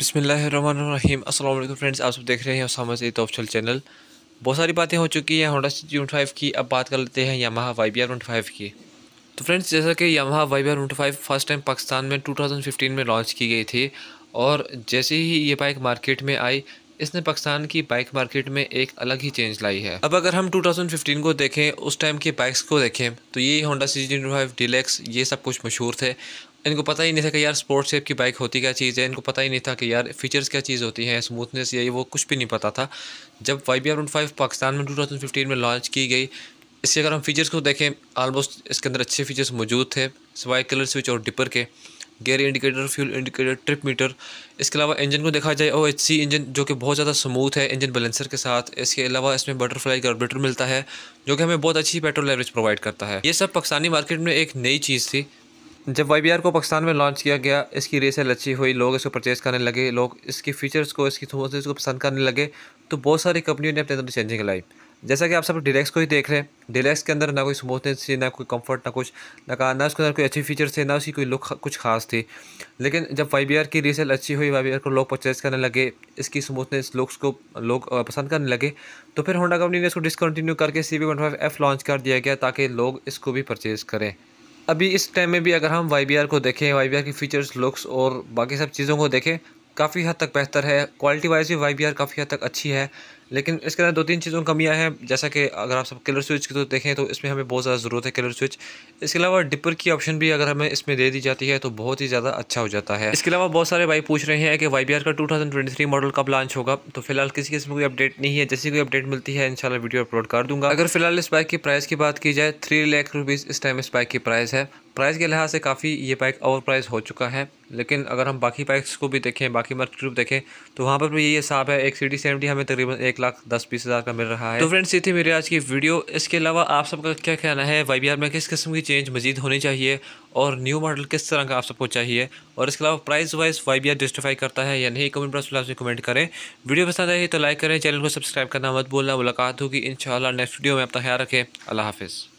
बसमीम असल फ्रेंड्स आप सब देख रहे हैं उसामा से तोफल चैनल बहुत सारी बातें हो चुकी हैं होंडा सिटी वन फाइव की अब बात कर लेते हैं Yamaha Y B R one five की तो फ्रेंड्स जैसा कि Yamaha Y B R one five first time Pakistan में टू थाउजेंड फिफ्टीन में लॉन्च की गई थी और जैसे ही ये बाइक मार्केट में आई इसने पाकिस्तान की बाइक मार्केट में एक अलग ही चेंज लाई है अब अगर हम 2015 को देखें उस टाइम की बाइक्स को देखें तो ये Honda C G five deluxe ये सब कुछ मशहूर थे इनको पता ही नहीं था कि यार स्पोर्ट्स शेप की बाइक होती क्या चीज़ है इनको पता ही नहीं था कि यार फीचर्स क्या चीज़ होती है स्मूथनेस या ये वो कुछ भी नहीं पता था जब Y B R five Pakistan में 2015 में लॉन्च की गई इससे अगर हम फीचर्स को देखें आलमोस्ट इसके अंदर अच्छे फीचर्स मौजूद थे सवाई कलर स्विच और डिपर के gear indicator fuel indicator trip meter इसके अलावा इंजन को देखा जाए ओ एच सी इंजन जो कि बहुत ज़्यादा स्मूथ है इंजन बैलेंसर के साथ इसके अलावा इसमें बटरफ्लाई कार्बोरेटर मिलता है जो कि हमें बहुत अच्छी पेट्रोल एवरेज प्रोवाइड करता है ये सब पाकिस्तानी मार्केट में एक नई चीज़ थी जब वाई को पाकिस्तान में लॉन्च किया गया इसकी रेसल अच्छी हुई लोग इसको परचेज़ करने लगे लोग इसके फीचर्स को इसकी थोड़ी को पसंद करने लगे तो बहुत सारी कंपनियों ने अपने अंदर चेंजिंग लाई जैसा कि आप सब डिलेक्स को ही देख रहे हैं डिलेक्स के अंदर ना कोई स्मूथनेस थी ना कोई कंफर्ट ना कुछ ना ना उसके अंदर कोई अच्छी फीचर्स थे ना उसकी कोई लुक कुछ खास थी लेकिन जब वाई की रीसेल अच्छी हुई वाई को लोग परचेज करने लगे इसकी स्मूथनेस लुक्स को लोग पसंद करने लगे तो फिर होंडा कंपनी ने इसको डिसकंटिन्यू करके सी बी लॉन्च कर दिया गया ताकि लोग इसको भी परचेज़ करें अभी इस टाइम में भी अगर हम वाई को देखें वाई की फ़ीचर्स लुक्स और बाकी सब चीज़ों को देखें काफ़ी हद तक बेहतर है क्वालिटी वाइज भी वाई बी काफ़ी हद तक अच्छी है लेकिन इसके अंदर दो तीन चीज़ों की कमियाँ हैं जैसा कि अगर आप सब किलर स्विच की तो देखें तो इसमें हमें बहुत ज़्यादा ज़रूरत है किलर स्विच इसके अलावा डिपर की ऑप्शन भी अगर हमें इसमें दे दी जाती है तो बहुत ही ज़्यादा अच्छा हो जाता है इसके अलावा बहुत सारे भाई पूछ रहे हैं कि वाई का टू मॉडल कब लॉन्च होगा तो फिलहाल किसी किस्म कोई अपडेट नहीं है जैसी कोई अपडेट मिलती है इनशाला वीडियो अपलोड कर दूँगा अगर फिलहाल इस बाइक की प्राइस की बात की जाए थ्री लाख रुपीज़ इस टाइम इस बाइक की प्राइस है प्राइस के लिहाज से काफ़ी ये बाइक ओवर प्राइस हो चुका है लेकिन अगर हम बाकी बाइक्स को भी देखें बाकी मार्केट ग्रुप देखें तो वहाँ पर भी ये हिसाब है एक सी डी सेवेंटी हमें तकरीबन एक लाख दस बीस हज़ार का मिल रहा है तो फ्रेंड्स ये थी मेरी आज की वीडियो इसके अलावा आप सबका क्या कहना है वाई बी आर में किस किस्म की चेंज मजीद होनी चाहिए और न्यू मॉडल किस तरह का आप सबको चाहिए और इसके अलावा price wise Y B R justify करता है या नहीं कमेंट बॉक्स में कमेंट करें वीडियो पसंद आई तो लाइक करें चैनल को सब्सक्राइब करना मत बोलना मुलाकात होगी इन नेक्स्ट वीडियो में आपका ख्याल रखें अल्लाह हाफिज़